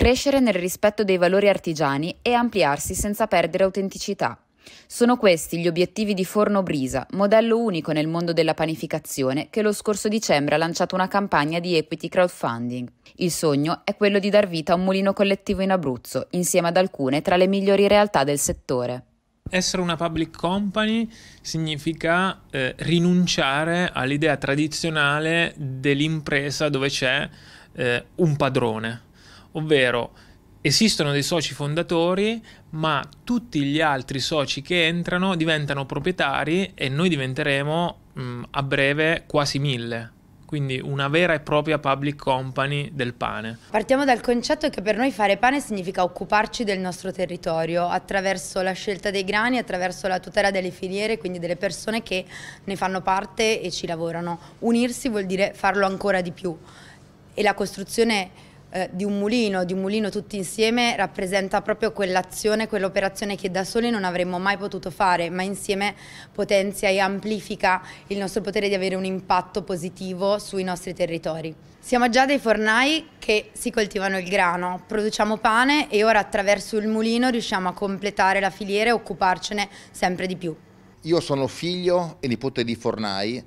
crescere nel rispetto dei valori artigiani e ampliarsi senza perdere autenticità. Sono questi gli obiettivi di Forno Brisa, modello unico nel mondo della panificazione, che lo scorso dicembre ha lanciato una campagna di equity crowdfunding. Il sogno è quello di dar vita a un mulino collettivo in Abruzzo, insieme ad alcune tra le migliori realtà del settore. Essere una public company significa eh, rinunciare all'idea tradizionale dell'impresa dove c'è eh, un padrone ovvero esistono dei soci fondatori, ma tutti gli altri soci che entrano diventano proprietari e noi diventeremo mh, mm, a breve quasi mille. Quindi una vera e propria public company del pane. Partiamo dal concetto che per noi fare pane significa occuparci del nostro territorio attraverso la scelta dei grani, attraverso la tutela delle filiere, quindi delle persone che ne fanno parte e ci lavorano. Unirsi vuol dire farlo ancora di più e la costruzione eh, di un mulino, di un mulino tutti insieme, rappresenta proprio quell'azione, quell'operazione che da soli non avremmo mai potuto fare, ma insieme potenzia e amplifica il nostro potere di avere un impatto positivo sui nostri territori. Siamo già dei fornai che si coltivano il grano, produciamo pane e ora attraverso il mulino riusciamo a completare la filiera e occuparcene sempre di più. Io sono figlio e nipote di fornai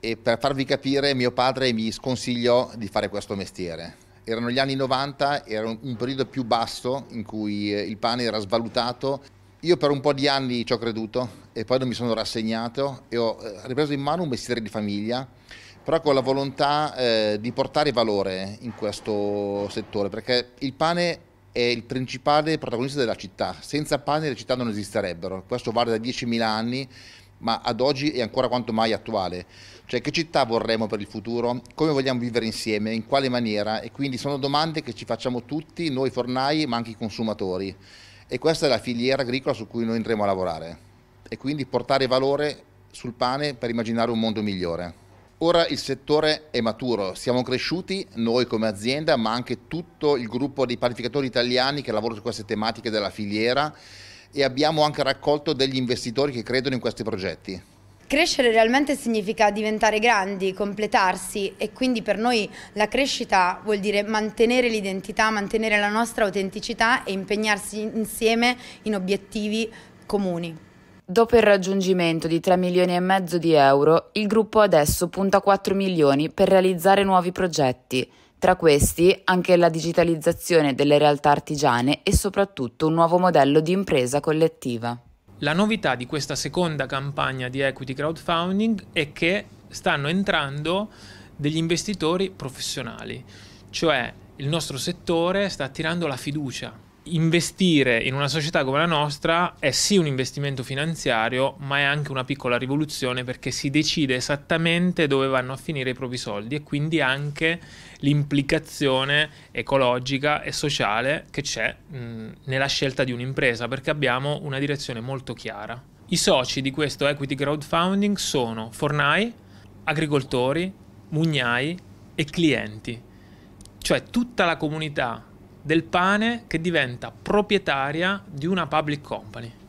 e per farvi capire mio padre mi sconsigliò di fare questo mestiere erano gli anni 90, era un periodo più basso in cui eh, il pane era svalutato. Io per un po' di anni ci ho creduto e poi non mi sono rassegnato e ho eh, ripreso in mano un mestiere di famiglia, però con la volontà eh, di portare valore in questo settore, perché il pane è il principale protagonista della città. Senza pane le città non esisterebbero. Questo vale da 10.000 anni ma ad oggi è ancora quanto mai attuale. Cioè che città vorremmo per il futuro, come vogliamo vivere insieme, in quale maniera e quindi sono domande che ci facciamo tutti, noi fornai ma anche i consumatori e questa è la filiera agricola su cui noi andremo a lavorare e quindi portare valore sul pane per immaginare un mondo migliore. Ora il settore è maturo, siamo cresciuti noi come azienda ma anche tutto il gruppo dei panificatori italiani che lavora su queste tematiche della filiera e abbiamo anche raccolto degli investitori che credono in questi progetti. Crescere realmente significa diventare grandi, completarsi e quindi per noi la crescita vuol dire mantenere l'identità, mantenere la nostra autenticità e impegnarsi insieme in obiettivi comuni. Dopo il raggiungimento di 3 milioni e mezzo di euro, il gruppo adesso punta 4 milioni per realizzare nuovi progetti tra questi anche la digitalizzazione delle realtà artigiane e soprattutto un nuovo modello di impresa collettiva. La novità di questa seconda campagna di equity crowdfunding è che stanno entrando degli investitori professionali, cioè il nostro settore sta attirando la fiducia investire in una società come la nostra è sì un investimento finanziario, ma è anche una piccola rivoluzione perché si decide esattamente dove vanno a finire i propri soldi e quindi anche l'implicazione ecologica e sociale che c'è mh, mm, nella scelta di un'impresa perché abbiamo una direzione molto chiara. I soci di questo equity crowdfunding sono fornai, agricoltori, mugnai e clienti, cioè tutta la comunità del pane che diventa proprietaria di una public company.